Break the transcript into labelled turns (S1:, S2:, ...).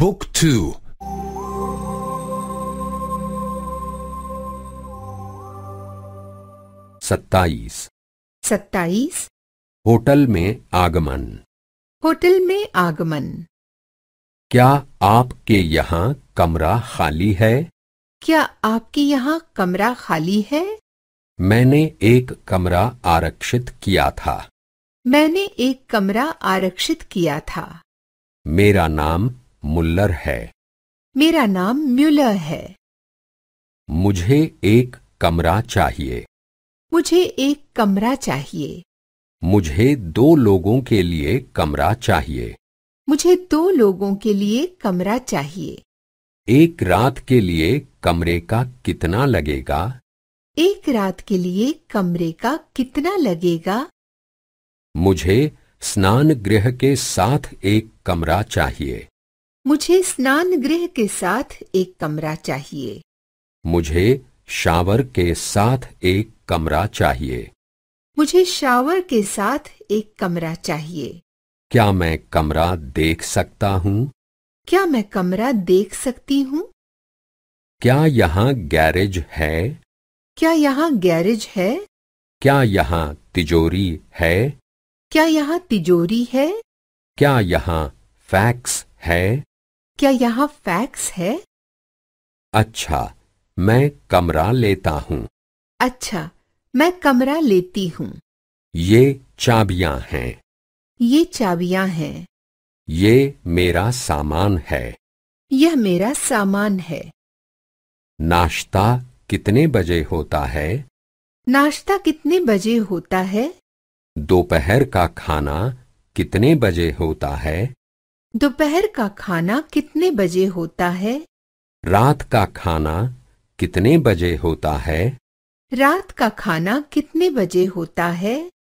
S1: Book 2 सत्ताईस
S2: सत्ताईस
S1: hotel में आगमन
S2: होटल में आगमन
S1: क्या आपके यहाँ कमरा खाली है
S2: क्या आपके यहाँ कमरा खाली है
S1: मैंने एक कमरा आरक्षित किया था
S2: मैंने एक कमरा आरक्षित किया था
S1: मेरा नाम मुल्लर है
S2: मेरा नाम म्यूलर है
S1: मुझे एक कमरा चाहिए
S2: मुझे एक कमरा चाहिए
S1: मुझे दो लोगों के लिए कमरा चाहिए
S2: मुझे दो लोगों के लिए कमरा चाहिए
S1: एक रात के लिए कमरे का कितना लगेगा
S2: एक रात के लिए कमरे का कितना लगेगा
S1: मुझे स्नान गृह के साथ एक कमरा चाहिए
S2: मुझे स्नान गृह के साथ एक कमरा चाहिए
S1: मुझे शावर के साथ एक कमरा चाहिए
S2: मुझे शावर के साथ एक कमरा चाहिए
S1: क्या मैं कमरा देख सकता हूँ
S2: क्या मैं कमरा देख सकती हूँ
S1: क्या यहाँ गैरेज है
S2: क्या यहाँ गैरेज है
S1: क्या यहाँ तिजोरी है
S2: क्या यहाँ तिजोरी है
S1: क्या यहाँ फैक्स है
S2: क्या यहाँ फैक्स है
S1: अच्छा मैं कमरा लेता हूँ
S2: अच्छा मैं कमरा लेती हूँ
S1: ये चाबियाँ हैं
S2: ये चाबियाँ हैं
S1: ये मेरा सामान है
S2: यह मेरा सामान है
S1: नाश्ता कितने बजे होता है
S2: नाश्ता कितने बजे होता है
S1: दोपहर का खाना कितने बजे होता है
S2: दोपहर का खाना कितने बजे होता है
S1: रात का खाना कितने बजे होता है
S2: रात का खाना कितने बजे होता है